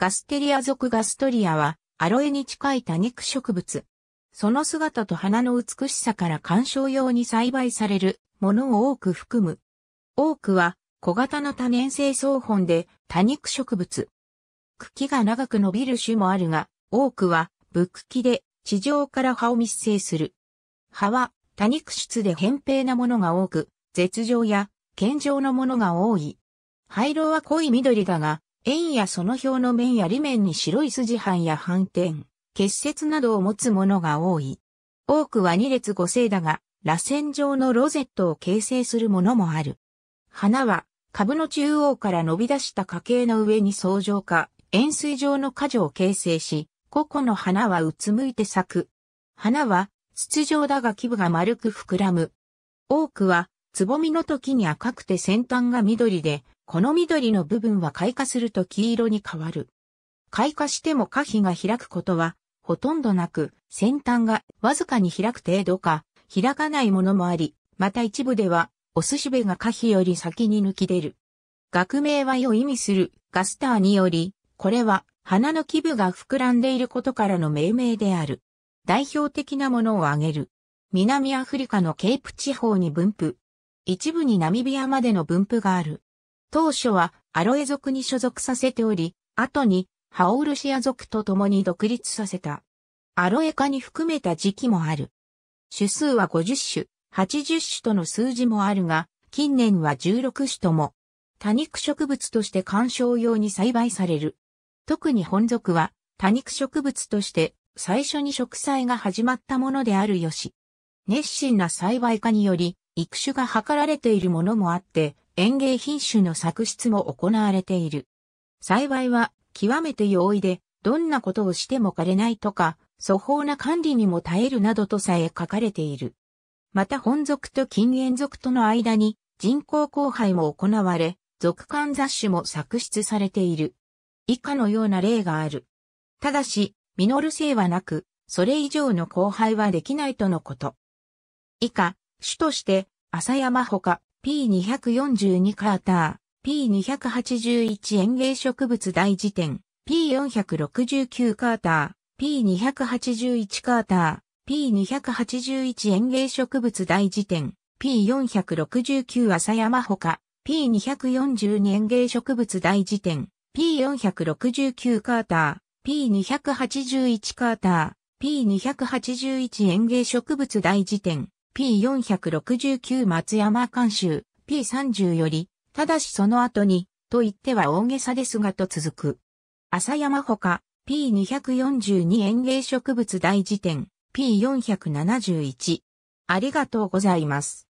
ガステリア属ガストリアはアロエに近い多肉植物。その姿と花の美しさから観賞用に栽培されるものを多く含む。多くは小型の多年生草本で多肉植物。茎が長く伸びる種もあるが、多くは部茎で地上から葉を密生する。葉は多肉質で扁平なものが多く、絶状や健常のものが多い。灰色は濃い緑だが、円やその表の面や裏面に白い筋斑や斑点、結節などを持つものが多い。多くは2列5星だが、螺旋状のロゼットを形成するものもある。花は、株の中央から伸び出した花茎の上に相乗か、円錐状の果樹を形成し、個々の花はうつむいて咲く。花は、筒状だが基部が丸く膨らむ。多くは、つぼみの時に赤くて先端が緑で、この緑の部分は開花すると黄色に変わる。開花しても花皮が開くことは、ほとんどなく、先端がわずかに開く程度か、開かないものもあり、また一部では、お寿司べが花皮より先に抜き出る。学名はを意味するガスターにより、これは花の基部が膨らんでいることからの命名である。代表的なものを挙げる。南アフリカのケープ地方に分布、一部にナミビアまでの分布がある。当初はアロエ族に所属させており、後にハオルシア族と共に独立させた。アロエ化に含めた時期もある。種数は50種、80種との数字もあるが、近年は16種とも、多肉植物として観賞用に栽培される。特に本族は多肉植物として最初に植栽が始まったものであるよし。熱心な栽培家により、育種が図られているものもあって、園芸品種の作出も行われている。幸いは、極めて容易で、どんなことをしても枯れないとか、粗放な管理にも耐えるなどとさえ書かれている。また本属と近縁属との間に人工交配も行われ、属間雑種も作出されている。以下のような例がある。ただし、実る性はなく、それ以上の交配はできないとのこと。以下、主として、朝山ほか、P242 カーター、P281 園芸植物大辞典、P469 カーター、P281 カーター、P281 園芸植物大辞典、P469 朝山ほか、P242 園芸植物大辞典、P469 カーター、P281 カーター、P281 園芸植物大辞典、P469 松山監修 P30 より、ただしその後に、と言っては大げさですがと続く。朝山ほか P242 園芸植物大辞典 P471。ありがとうございます。